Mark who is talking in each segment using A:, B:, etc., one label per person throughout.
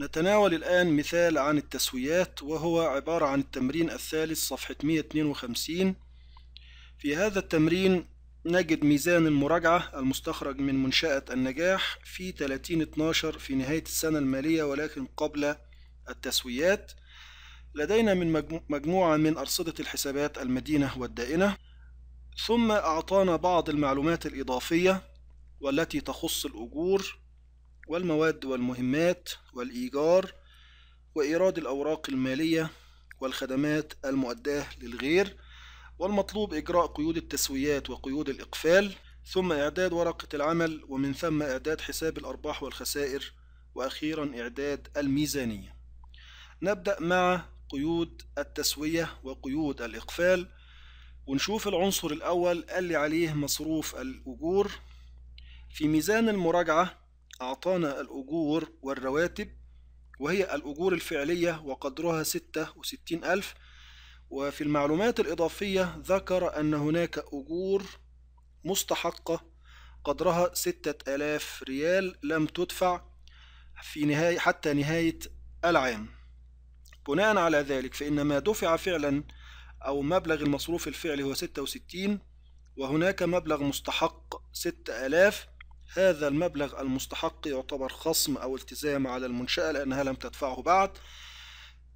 A: نتناول الآن مثال عن التسويات وهو عبارة عن التمرين الثالث صفحة 152 في هذا التمرين نجد ميزان المراجعة المستخرج من منشأة النجاح في 30/12 في نهاية السنة المالية ولكن قبل التسويات لدينا من مجموعة من أرصدة الحسابات المدينة والدائنة ثم أعطانا بعض المعلومات الإضافية والتي تخص الأجور والمواد والمهمات والإيجار وإيراد الأوراق المالية والخدمات المؤداة للغير والمطلوب إجراء قيود التسويات وقيود الإقفال ثم إعداد ورقة العمل ومن ثم إعداد حساب الأرباح والخسائر وأخيرا إعداد الميزانية نبدأ مع قيود التسوية وقيود الإقفال ونشوف العنصر الأول اللي عليه مصروف الأجور في ميزان المراجعة أعطانا الأجور والرواتب وهي الأجور الفعلية وقدرها ستة وستين ألف وفي المعلومات الإضافية ذكر أن هناك أجور مستحقة قدرها ستة آلاف ريال لم تدفع في نهاية حتى نهاية العام بناء على ذلك فإن ما دفع فعلا أو مبلغ المصروف الفعلي هو ستة وستين وهناك مبلغ مستحق ستة آلاف هذا المبلغ المستحق يعتبر خصم أو التزام على المنشأة لأنها لم تدفعه بعد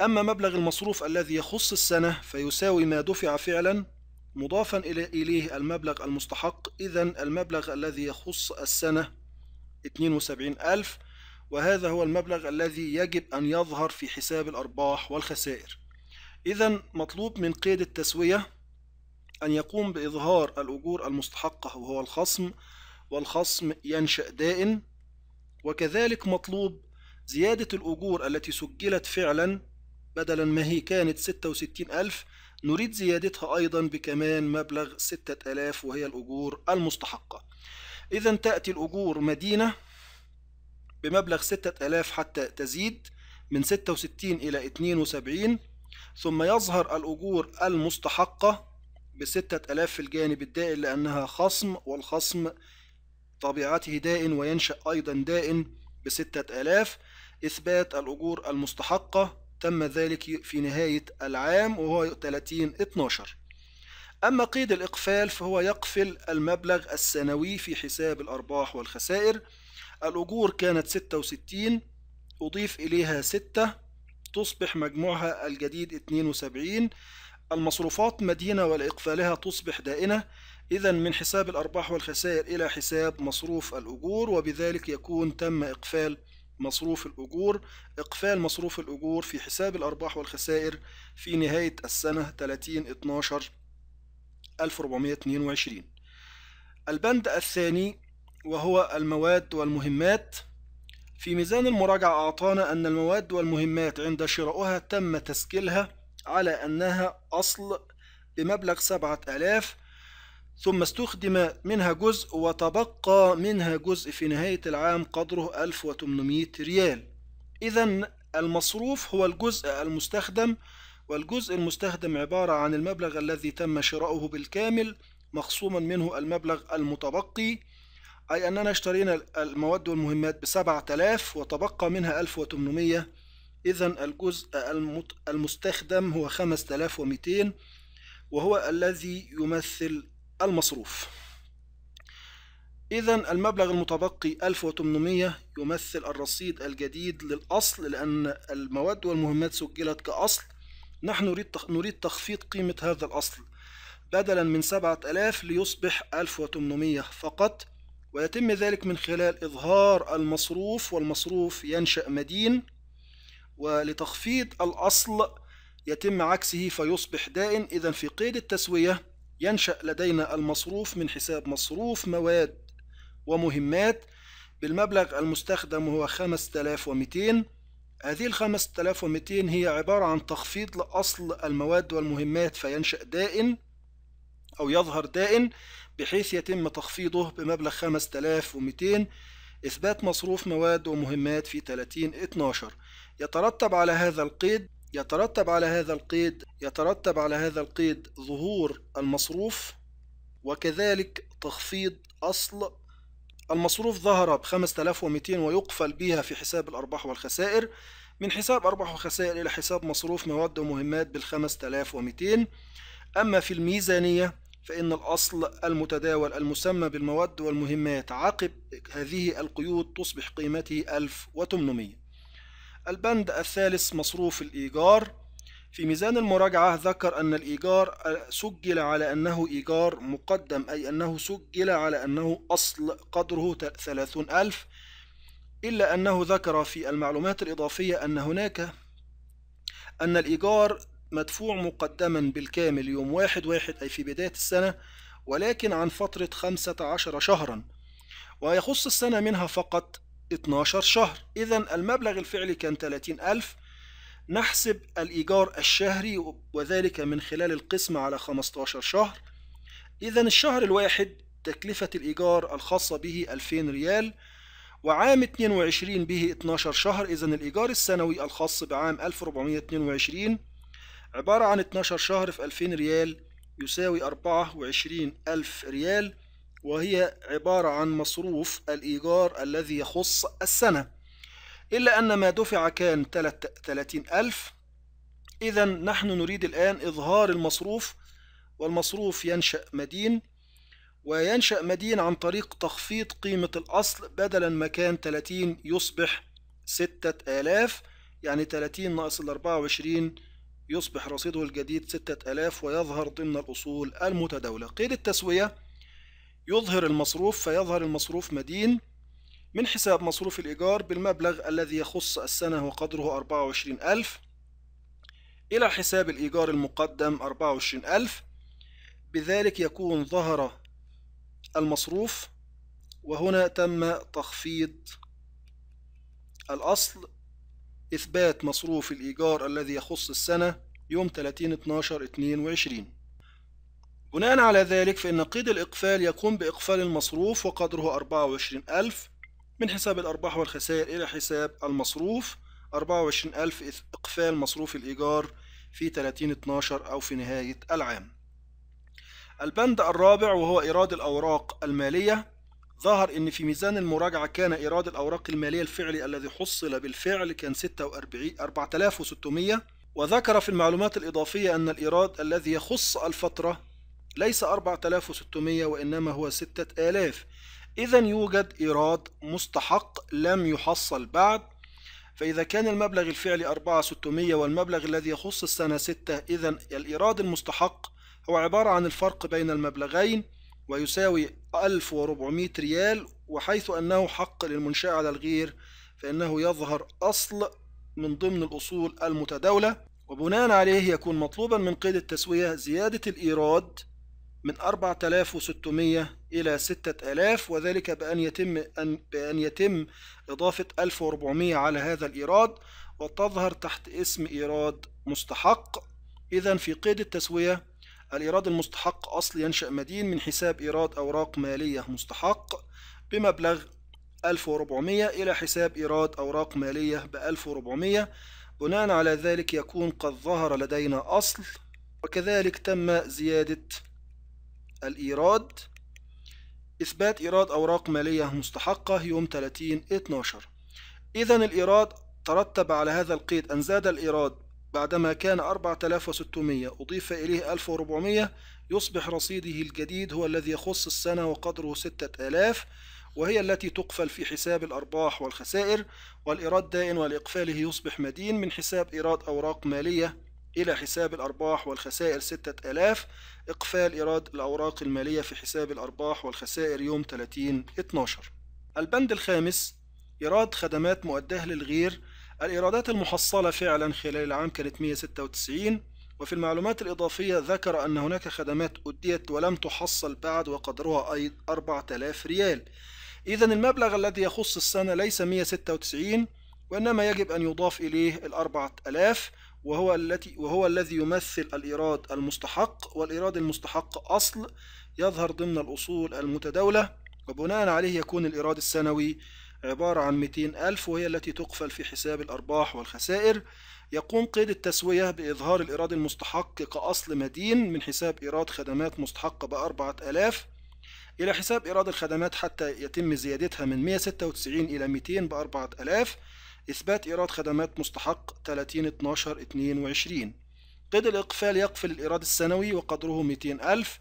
A: أما مبلغ المصروف الذي يخص السنة فيساوي ما دفع فعلا مضافا إليه المبلغ المستحق إذا المبلغ الذي يخص السنة 72 ألف وهذا هو المبلغ الذي يجب أن يظهر في حساب الأرباح والخسائر إذا مطلوب من قيد التسوية أن يقوم بإظهار الأجور المستحقة وهو الخصم والخصم ينشأ دائن وكذلك مطلوب زيادة الأجور التي سجلت فعلا بدلا ما هي كانت 66000 نريد زيادتها أيضا بكمان مبلغ 6000 وهي الأجور المستحقة إذا تأتي الأجور مدينة بمبلغ 6000 حتى تزيد من 66 إلى 72 ثم يظهر الأجور المستحقة ب 6000 في الجانب الدائل لأنها خصم والخصم طبيعته داء وينشأ أيضا داء بستة آلاف إثبات الأجور المستحقة تم ذلك في نهاية العام وهو 30 12 أما قيد الإقفال فهو يقفل المبلغ السنوي في حساب الأرباح والخسائر الأجور كانت 66 أضيف إليها 6 تصبح مجموعها الجديد 72 المصروفات مدينة ولإقفالها تصبح دائنة إذا من حساب الأرباح والخسائر إلى حساب مصروف الأجور وبذلك يكون تم إقفال مصروف الأجور إقفال مصروف الأجور في حساب الأرباح والخسائر في نهاية السنة 30 12 1422 البند الثاني وهو المواد والمهمات في ميزان المراجعة أعطانا أن المواد والمهمات عند شرائها تم تسجيلها على أنها أصل بمبلغ سبعة آلاف ثم استخدم منها جزء وتبقى منها جزء في نهاية العام قدره 1800 ريال إذا المصروف هو الجزء المستخدم والجزء المستخدم عبارة عن المبلغ الذي تم شراؤه بالكامل مخصوما منه المبلغ المتبقي أي أننا اشترينا المواد والمهمات بسبعة آلاف وتبقى منها 1800 إذا الجزء المستخدم هو 5200 وهو الذي يمثل المصروف إذا المبلغ المتبقي 1800 يمثل الرصيد الجديد للأصل لأن المواد والمهمات سجلت كأصل نحن نريد تخفيض قيمة هذا الأصل بدلا من 7000 ليصبح 1800 فقط ويتم ذلك من خلال إظهار المصروف والمصروف ينشأ مدين ولتخفيض الأصل يتم عكسه فيصبح دائن إذا في قيد التسوية ينشأ لدينا المصروف من حساب مصروف مواد ومهمات بالمبلغ المستخدم هو 5200 هذه ال 5200 هي عبارة عن تخفيض لأصل المواد والمهمات فينشأ دائن أو يظهر دائن بحيث يتم تخفيضه بمبلغ 5200 إثبات مصروف مواد ومهمات في 30 12 يترتب على هذا القيد يترتب على هذا القيد يترتب على هذا القيد ظهور المصروف وكذلك تخفيض أصل المصروف ظهر ب 5200 ويقفل بها في حساب الأرباح والخسائر من حساب أرباح وخسائر إلى حساب مصروف مواد ومهمات بال 5200 أما في الميزانية فإن الأصل المتداول المسمى بالمواد والمهمات عقب هذه القيود تصبح قيمته 1800 البند الثالث مصروف الإيجار في ميزان المراجعة ذكر أن الإيجار سجل على أنه إيجار مقدم أي أنه سجل على أنه أصل قدره 30 ألف إلا أنه ذكر في المعلومات الإضافية أن هناك أن الإيجار مدفوع مقدما بالكامل يوم واحد واحد أي في بداية السنة ولكن عن فترة خمسة عشر شهرا ويخص السنة منها فقط 12 شهر إذا المبلغ الفعلي كان 30 ألف نحسب الإيجار الشهري وذلك من خلال القسمة على 15 شهر إذا الشهر الواحد تكلفة الإيجار الخاصة به 2000 ريال وعام 22 به 12 شهر إذا الإيجار السنوي الخاص بعام 1422 عبارة عن 12 شهر في 2000 ريال يساوي 24 ألف ريال وهي عبارة عن مصروف الإيجار الذي يخص السنة إلا أن ما دفع كان 30 ألف إذا نحن نريد الآن إظهار المصروف والمصروف ينشأ مدين وينشأ مدين عن طريق تخفيض قيمة الأصل بدلا ما كان 30 يصبح 6000 يعني 30 ناقص ال 24 يصبح رصيده الجديد 6000 ويظهر ضمن الأصول المتداولة قيد التسوية يظهر المصروف فيظهر المصروف مدين من حساب مصروف الإيجار بالمبلغ الذي يخص السنة وقدره 24000 إلى حساب الإيجار المقدم 24000 بذلك يكون ظهر المصروف وهنا تم تخفيض الأصل إثبات مصروف الإيجار الذي يخص السنة يوم 30/12/22 بناء على ذلك فإن قيد الإقفال يقوم بإقفال المصروف وقدره 24000 من حساب الأرباح والخسائر إلى حساب المصروف 24000 إقفال مصروف الإيجار في 30 12 أو في نهاية العام البند الرابع وهو إيراد الأوراق المالية ظهر أن في ميزان المراجعة كان إيراد الأوراق المالية الفعلي الذي حصل بالفعل كان 46 4600 وذكر في المعلومات الإضافية أن الإيراد الذي يخص الفترة ليس 4600 وإنما هو 6000 إذا يوجد إيراد مستحق لم يحصل بعد فإذا كان المبلغ الفعلي 4600 والمبلغ الذي يخص السنة 6 إذا الإيراد المستحق هو عبارة عن الفرق بين المبلغين ويساوي 1400 ريال وحيث أنه حق للمنشأة على الغير فإنه يظهر أصل من ضمن الأصول المتداولة وبناء عليه يكون مطلوبا من قيد التسوية زيادة الإيراد من 4600 إلى 6000 وذلك بأن يتم أن بأن يتم إضافة 1400 على هذا الإيراد وتظهر تحت اسم إيراد مستحق إذا في قيد التسوية الإيراد المستحق أصل ينشأ مدين من حساب إيراد أوراق مالية مستحق بمبلغ 1400 إلى حساب إيراد أوراق مالية ب 1400 بناء على ذلك يكون قد ظهر لدينا أصل وكذلك تم زيادة الإيراد إثبات إيراد أوراق مالية مستحقة يوم 30 12 إذا الإيراد ترتب على هذا القيد أن زاد الإيراد بعدما كان 4600 أضيف إليه 1400 يصبح رصيده الجديد هو الذي يخص السنة وقدره 6000 وهي التي تقفل في حساب الأرباح والخسائر والإيراد دائن ولإقفاله يصبح مدين من حساب إيراد أوراق مالية إلى حساب الأرباح والخسائر 6000 إقفال إيراد الأوراق المالية في حساب الأرباح والخسائر يوم 30 12 البند الخامس إيراد خدمات مؤداه للغير الإيرادات المحصلة فعلا خلال العام كانت 196 وفي المعلومات الإضافية ذكر أن هناك خدمات أديت ولم تحصل بعد وقدرها أي 4000 ريال إذا المبلغ الذي يخص السنة ليس 196 وإنما يجب أن يضاف إليه الأربعة آلاف وهو التي وهو الذي يمثل الإيراد المستحق والإيراد المستحق أصل يظهر ضمن الأصول المتداولة وبناء عليه يكون الإيراد السنوي عبارة عن 200 ألف وهي التي تقفل في حساب الأرباح والخسائر يقوم قيد التسوية بإظهار الإيراد المستحق كأصل مدين من حساب إيراد خدمات مستحقة بأربعة آلاف إلى حساب إيراد الخدمات حتى يتم زيادتها من 196 إلى 200 بأربعة آلاف إثبات إيراد خدمات مستحق 30 12 22 قيد الإقفال يقفل الإيراد السنوي وقدره 200 ألف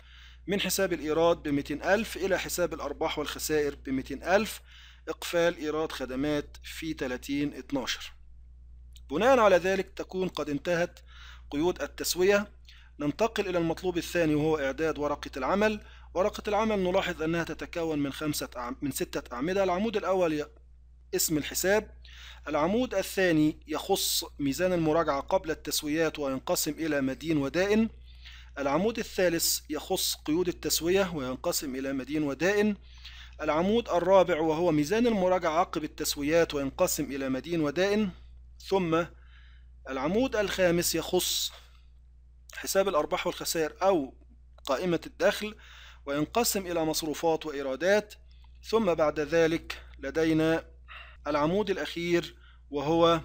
A: من حساب الإيراد ب 200 ألف إلى حساب الأرباح والخسائر ب 200 ألف إقفال إيراد خدمات في 30 12 بناء على ذلك تكون قد انتهت قيود التسوية ننتقل إلى المطلوب الثاني وهو إعداد ورقة العمل ورقة العمل نلاحظ أنها تتكون من خمسة أعم... من ستة أعمدة العمود الأول اسم الحساب العمود الثاني يخص ميزان المراجعة قبل التسويات وينقسم إلى مدين ودائن العمود الثالث يخص قيود التسوية وينقسم إلى مدين ودائن العمود الرابع وهو ميزان المراجعة عقب التسويات وينقسم إلى مدين ودائن ثم العمود الخامس يخص حساب الأرباح والخسائر أو قائمة الدخل وينقسم إلى مصروفات وإيرادات ثم بعد ذلك لدينا العمود الأخير وهو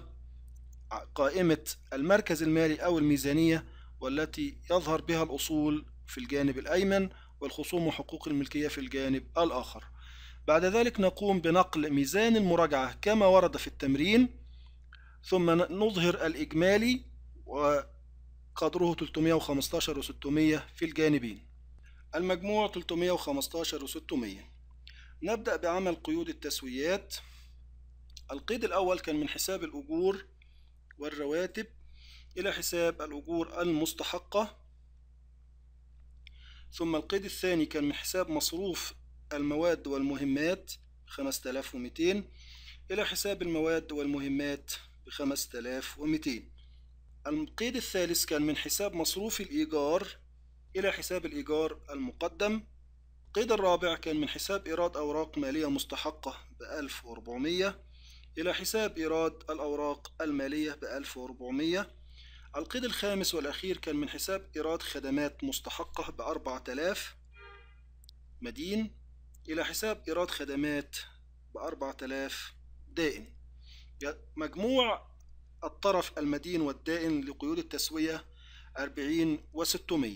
A: قائمة المركز المالي أو الميزانية والتي يظهر بها الأصول في الجانب الأيمن والخصوم وحقوق الملكية في الجانب الآخر بعد ذلك نقوم بنقل ميزان المراجعة كما ورد في التمرين ثم نظهر الإجمالي وقدره 315 و 600 في الجانبين المجموع 315 و 600 نبدأ بعمل قيود التسويات القيد الأول كان من حساب الأجور والرواتب إلى حساب الأجور المستحقة ثم القيد الثاني كان من حساب مصروف المواد والمهمات آلاف ومئتين إلى حساب المواد والمهمات بخمسة آلاف ومئتين القيد الثالث كان من حساب مصروف الإيجار إلى حساب الإيجار المقدم القيد الرابع كان من حساب إيراد أوراق مالية مستحقة بألف وأربعمية إلى حساب إيراد الأوراق المالية ب 1400 القيد الخامس والأخير كان من حساب إيراد خدمات مستحقة ب 4000 مدين إلى حساب إيراد خدمات ب 4000 دائن مجموع الطرف المدين والدائن لقيود التسوية 40 و600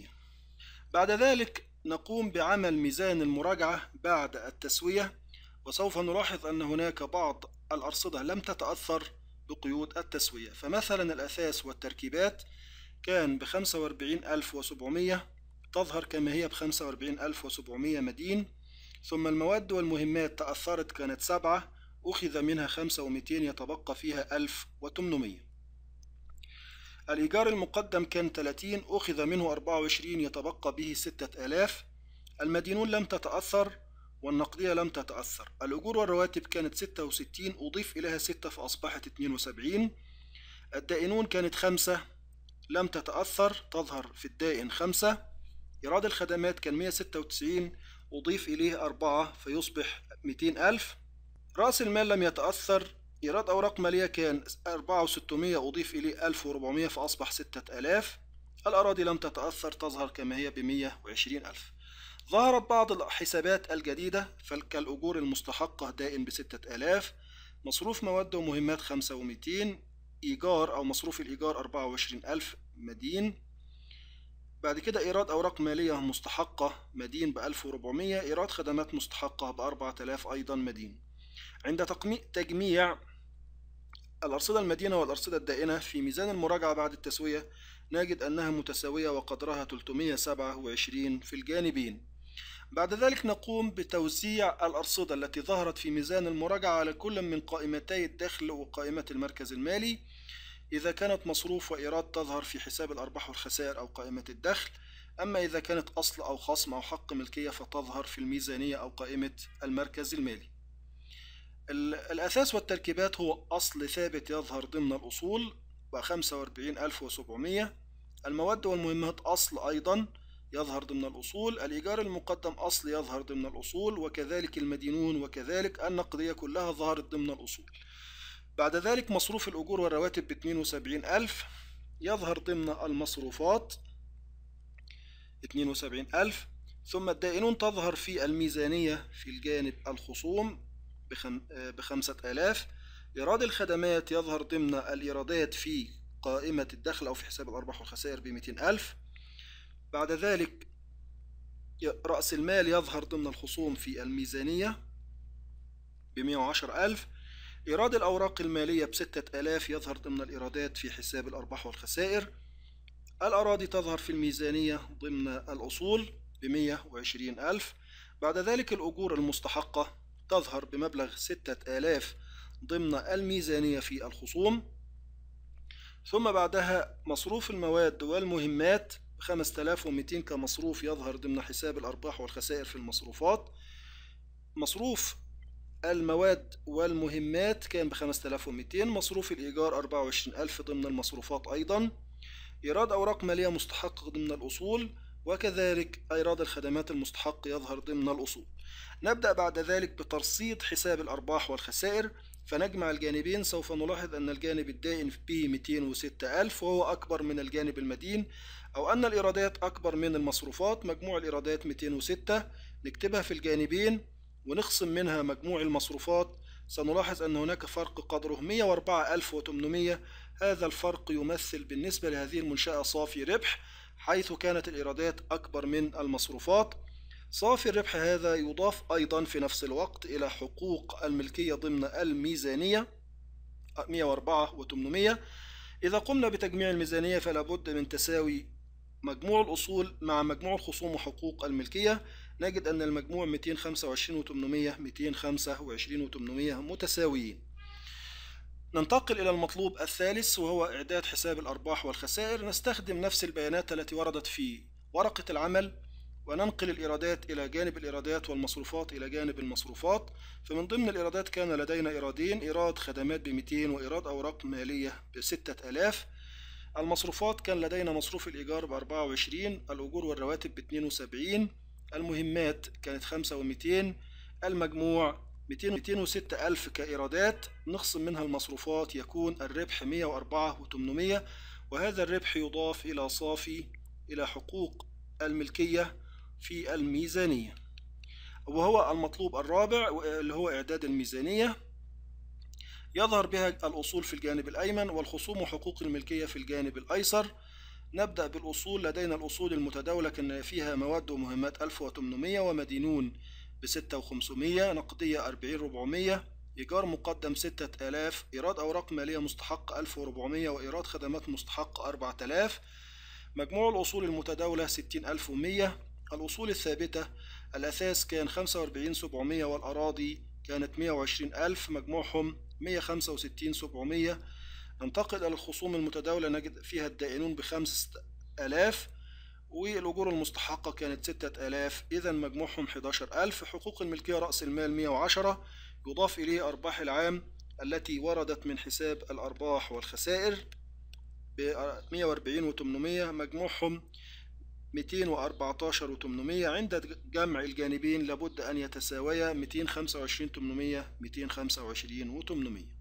A: بعد ذلك نقوم بعمل ميزان المراجعة بعد التسوية وسوف نلاحظ أن هناك بعض الأرصدة لم تتأثر بقيود التسوية فمثلا الأثاث والتركيبات كان بخمسة وأربعين ألف وسبعمية تظهر كما هي بخمسة وأربعين ألف وسبعمية مدين ثم المواد والمهمات تأثرت كانت سبعة أخذ منها خمسة ومئتين يتبقى فيها ألف وتمنمية الإيجار المقدم كان تلاتين أخذ منه أربعة وعشرين يتبقى به ستة آلاف المدينون لم تتأثر والنقدية لم تتأثر الأجور والرواتب كانت 66 أضيف إليها 6 فأصبحت 72 الدائنون كانت 5 لم تتأثر تظهر في الدائن 5 إيراد الخدمات كان 196 أضيف إليه 4 فيصبح 200 ألف رأس المال لم يتأثر إيراد أوراق مالية كان 4600 أضيف إليه 1400 فأصبح 6000 الأراضي لم تتأثر تظهر كما هي ب 120 ألف ظهرت بعض الحسابات الجديدة الأجور المستحقة دائم بستة آلاف مصروف مواد ومهمات خمسة ومئتين إيجار أو مصروف الإيجار أربعة وعشرين ألف مدين بعد كده إيراد أوراق مالية مستحقة مدين بألف وربعمية إيراد خدمات مستحقة بأربعة آلاف أيضا مدين عند تجميع الأرصدة المدينة والأرصدة الدائنة في ميزان المراجعة بعد التسوية نجد أنها متساوية وقدرها 327 في الجانبين بعد ذلك نقوم بتوزيع الأرصدة التي ظهرت في ميزان المراجعة على كل من قائمتي الدخل وقائمة المركز المالي إذا كانت مصروف وإيراد تظهر في حساب الأرباح والخسائر أو قائمة الدخل أما إذا كانت أصل أو خصم أو حق ملكية فتظهر في الميزانية أو قائمة المركز المالي الأساس والتركيبات هو أصل ثابت يظهر ضمن الأصول ب 45700 المواد والمهمات أصل أيضا يظهر ضمن الأصول الإيجار المقدم أصل يظهر ضمن الأصول وكذلك المدينون وكذلك النقدية كلها ظهرت ضمن الأصول بعد ذلك مصروف الأجور والرواتب ب 72 ألف يظهر ضمن المصروفات 72 ألف ثم الدائنون تظهر في الميزانية في الجانب الخصوم بـ 5000 آلاف إيراد الخدمات يظهر ضمن الإيرادات في قائمة الدخل أو في حساب الأرباح والخسائر ب 200 ألف بعد ذلك رأس المال يظهر ضمن الخصوم في الميزانية ب وعشر ألف إيراد الأوراق المالية بستة آلاف يظهر ضمن الإيرادات في حساب الأرباح والخسائر الأراضي تظهر في الميزانية ضمن الأصول ب وعشرين ألف بعد ذلك الأجور المستحقة تظهر بمبلغ ستة آلاف ضمن الميزانية في الخصوم ثم بعدها مصروف المواد والمهمات 5200 كمصروف يظهر ضمن حساب الأرباح والخسائر في المصروفات مصروف المواد والمهمات كان ب 5200 مصروف الإيجار 24000 ضمن المصروفات أيضا إيراد أوراق مالية مستحق ضمن الأصول وكذلك إيراد الخدمات المستحق يظهر ضمن الأصول نبدأ بعد ذلك بترصيد حساب الأرباح والخسائر فنجمع الجانبين سوف نلاحظ أن الجانب الدائن ب 206000 وهو أكبر من الجانب المدين أو أن الإيرادات أكبر من المصروفات مجموع الإيرادات 206 نكتبها في الجانبين ونخصم منها مجموع المصروفات سنلاحظ أن هناك فرق قدره 104800 هذا الفرق يمثل بالنسبة لهذه المنشأة صافي ربح حيث كانت الإيرادات أكبر من المصروفات صافي الربح هذا يضاف أيضا في نفس الوقت إلى حقوق الملكية ضمن الميزانية 104 و800 إذا قمنا بتجميع الميزانية فلا بد من تساوي مجموع الأصول مع مجموع الخصوم وحقوق الملكية نجد أن المجموع 225 و800 225 و800 متساويين ننتقل إلى المطلوب الثالث وهو إعداد حساب الأرباح والخسائر نستخدم نفس البيانات التي وردت في ورقة العمل وننقل الإيرادات إلى جانب الإيرادات والمصروفات إلى جانب المصروفات فمن ضمن الإيرادات كان لدينا إيرادين إيراد خدمات ب 200 وإيراد أوراق مالية ب 6000 المصروفات كان لدينا مصروف الإيجار بأربعة وعشرين الأجور والرواتب باتنين وسبعين المهمات كانت خمسة وميتين المجموع ميتين وستة ألف كإيرادات نخصم منها المصروفات يكون الربح مية وأربعة وتمنمية وهذا الربح يضاف إلى صافي إلى حقوق الملكية في الميزانية وهو المطلوب الرابع اللي هو إعداد الميزانية يظهر بها الأصول في الجانب الأيمن والخصوم وحقوق الملكية في الجانب الأيسر نبدأ بالأصول لدينا الأصول المتداولة كان فيها مواد ومهمات 1800 ومدينون ب 6500 نقدية 400 إيجار مقدم 6000 إيراد أوراق مالية مستحق 1400 وإيراد خدمات مستحق 4000 مجموع الأصول المتداولة 60100 الأصول الثابتة الأثاث كان 45700 والأراضي كانت 120000 مجموعهم 165 700 ننتقل إلى الخصوم المتداولة نجد فيها الدائنون بخمسة آلاف والأجور المستحقة كانت ستة آلاف إذا مجموعهم 11000 حقوق الملكية رأس المال 110 يضاف إليه أرباح العام التي وردت من حساب الأرباح والخسائر ب 140 و 800 مجموعهم 214 و800 عند جمع الجانبين لابد أن يتساويا 225 800 225 و800